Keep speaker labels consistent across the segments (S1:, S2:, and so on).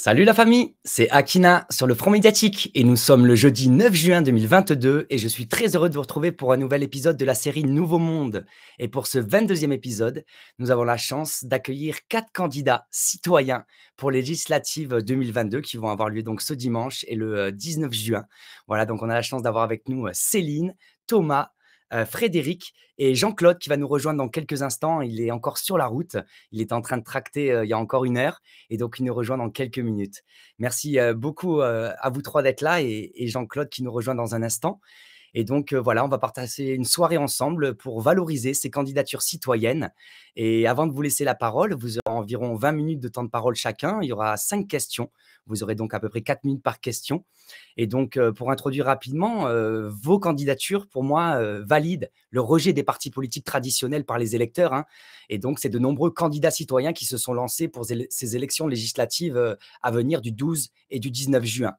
S1: Salut la famille, c'est Akina sur le Front Médiatique et nous sommes le jeudi 9 juin 2022 et je suis très heureux de vous retrouver pour un nouvel épisode de la série Nouveau Monde. Et pour ce 22e épisode, nous avons la chance d'accueillir quatre candidats citoyens pour les législatives 2022 qui vont avoir lieu donc ce dimanche et le 19 euh, juin. Voilà, donc on a la chance d'avoir avec nous euh, Céline, Thomas, euh, Frédéric et Jean-Claude qui va nous rejoindre dans quelques instants. Il est encore sur la route. Il est en train de tracter euh, il y a encore une heure et donc il nous rejoint dans quelques minutes. Merci euh, beaucoup à vous trois d'être là et, Jean-Claude qui nous rejoint dans un instant. Et donc voilà, on va partager une soirée ensemble pour valoriser ces candidatures citoyennes. Et avant de vous laisser la parole, vous environ 20 minutes de temps de parole chacun. Il y aura cinq questions. Vous aurez donc à peu près 4 minutes par question. Et donc, euh, pour introduire rapidement, euh, vos candidatures, pour moi, euh, valident le rejet des partis politiques traditionnels par les électeurs. Hein. Et donc, c'est de nombreux candidats citoyens qui se sont lancés pour ces élections législatives à venir du 12 et du 19 juin.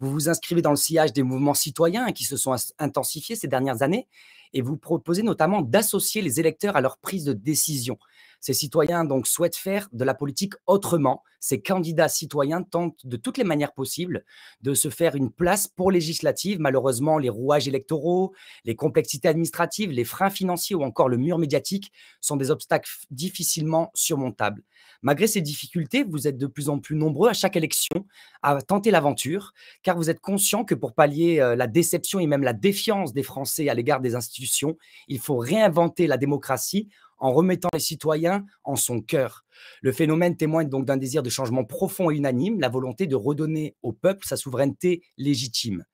S1: Vous vous inscrivez dans le sillage des mouvements citoyens qui se sont intensifiés ces dernières années et vous proposez notamment d'associer les électeurs à leur prise de décision. Ces citoyens donc souhaitent faire de la politique autrement. Ces candidats citoyens tentent de toutes les manières possibles de se faire une place pour législative. Malheureusement, les rouages électoraux, les complexités administratives, les freins financiers ou encore le mur médiatique sont des obstacles difficilement surmontables. Malgré ces difficultés, vous êtes de plus en plus nombreux à chaque élection à tenter l'aventure, car vous êtes conscient que pour pallier euh, la déception et même la défiance des Français à l'égard des institutions, il faut réinventer la démocratie en remettant les citoyens en son cœur. Le phénomène témoigne donc d'un désir de changement profond et unanime, la volonté de redonner au peuple sa souveraineté légitime.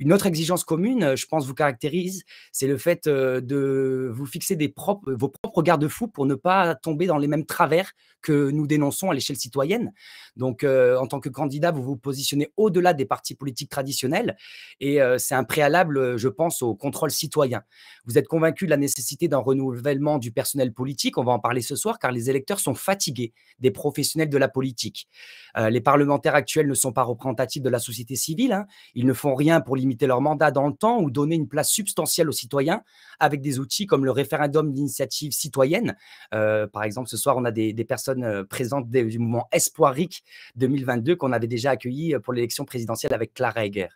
S1: Une autre exigence commune, euh, je pense, vous caractérise, c'est le fait euh, de vous fixer des propres, vos propres garde-fous pour ne pas tomber dans les mêmes travers que nous dénonçons à l'échelle citoyenne. Donc, euh, en tant que candidat, vous vous positionnez au-delà des partis politiques traditionnels et c'est un préalable, je pense, au contrôle citoyen. Vous êtes convaincu de la nécessité d'un renouvellement du personnel politique, on va en parler ce soir, car les électeurs sont fatigués des professionnels de la politique. Euh, les parlementaires actuels ne sont pas représentatifs de la société civile. Hein. Ils ne font rien pour limiter leur mandat dans le temps ou donner une place substantielle aux citoyens avec des outils comme le référendum d'initiative citoyenne. Euh, par exemple, ce soir, on a des, personnes euh, présentes du mouvement Espoiric 2022 qu'on avait déjà accueilli pour l'élection présidentielle avec Clara Heger.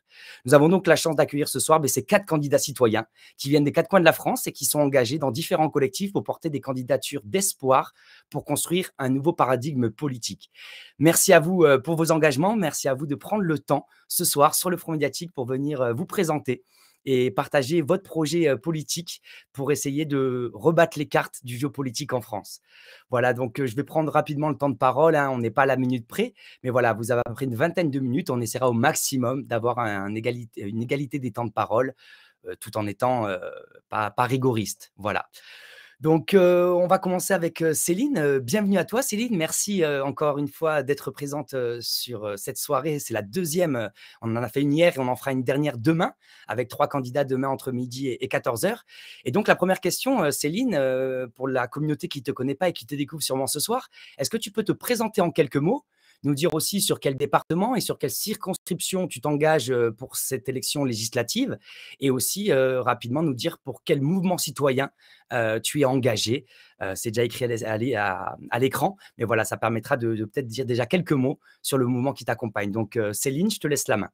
S1: Nous avons donc la chance d'accueillir ce soir ben, ces quatre candidats citoyens qui viennent des quatre coins de la France et qui sont engagés dans différents collectifs pour porter des candidatures d'espoir pour construire un nouveau paradigme politique. Merci à vous euh, pour vos engagements. Merci à vous de prendre le temps ce soir sur le Front médiatique pour venir euh, vous présenter et partager votre projet euh, politique pour essayer de rebattre les cartes du jeu en France. Voilà, donc je vais prendre rapidement le temps de parole. Hein. on n'est pas à la minute près, mais voilà, vous avez pris une vingtaine de minutes. On essaiera au maximum d'avoir une égalité des temps de parole tout en étant pas, pas rigoriste. Donc, euh, on va commencer avec euh, Céline. Euh, bienvenue à toi, Céline. Merci encore une fois d'être présente sur cette soirée. C'est la deuxième. On en a fait une hier et on en fera une dernière demain avec trois candidats demain entre midi et, et 14h. Et donc, la première question, Céline, pour la communauté qui ne te connaît pas et qui te découvre sûrement ce soir, est-ce que tu peux te présenter en quelques mots nous dire aussi sur quel département et sur quelle circonscription tu t'engages pour cette élection législative et aussi rapidement nous dire pour quel mouvement citoyen tu es engagé. c'est déjà écrit à, l'écran, mais voilà, ça permettra de peut-être dire déjà quelques mots sur le mouvement qui t'accompagne. Donc Céline, je te laisse la main.